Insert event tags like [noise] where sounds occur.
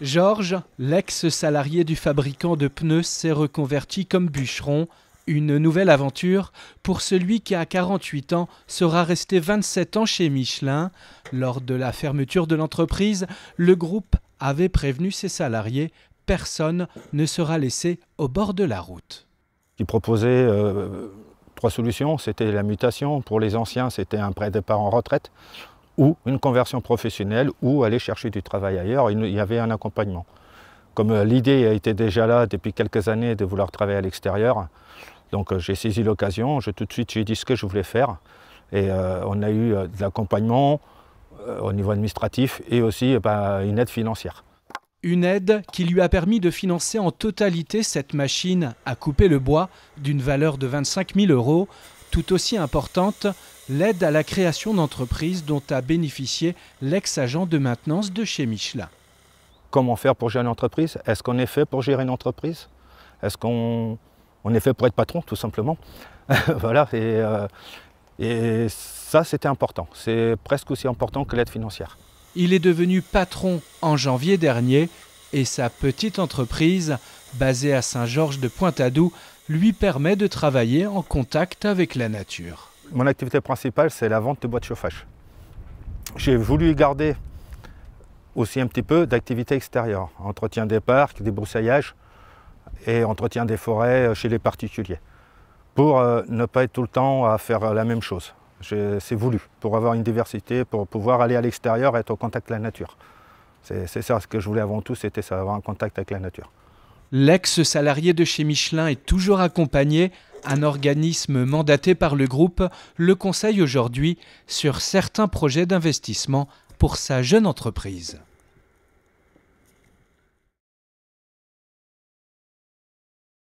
Georges, l'ex-salarié du fabricant de pneus, s'est reconverti comme bûcheron. Une nouvelle aventure pour celui qui, à 48 ans, sera resté 27 ans chez Michelin. Lors de la fermeture de l'entreprise, le groupe avait prévenu ses salariés personne ne sera laissé au bord de la route. Il proposait euh, trois solutions c'était la mutation pour les anciens, c'était un prêt départ en retraite ou une conversion professionnelle ou aller chercher du travail ailleurs. Il y avait un accompagnement. Comme euh, l'idée était déjà là depuis quelques années de vouloir travailler à l'extérieur, donc euh, j'ai saisi l'occasion, tout de suite j'ai dit ce que je voulais faire. Et euh, on a eu de l'accompagnement au niveau administratif et aussi bah, une aide financière. Une aide qui lui a permis de financer en totalité cette machine à couper le bois d'une valeur de 25 000 euros tout aussi importante l'aide à la création d'entreprises dont a bénéficié l'ex-agent de maintenance de chez Michelin. Comment faire pour gérer une entreprise Est-ce qu'on est fait pour gérer une entreprise Est-ce qu'on est fait pour être patron, tout simplement [laughs] Voilà, euh, et, ça c'était important. C'est presque aussi important que l'aide financière. Il est devenu patron en janvier dernier et sa petite entreprise, basée à Saint-Georges de Pointadou, lui permet de travailler en contact avec la nature. Mon activité principale, c'est la vente de bois de chauffage. J'ai voulu garder aussi un petit peu d'activité extérieure, entretien des parcs, des broussaillages et entretien des forêts euh, chez les particuliers, pour euh, ne pas être tout le temps à faire euh, la même chose. C'est voulu, pour avoir une diversité, pour pouvoir aller à l'extérieur, être au contact de la nature. C'est ça, ce que je voulais avant tout, c'était avoir un contact avec la nature. L'ex-salarié de chez Michelin est toujours accompagné, un organisme mandaté par le groupe le conseille aujourd'hui sur certains projets d'investissement pour sa jeune entreprise.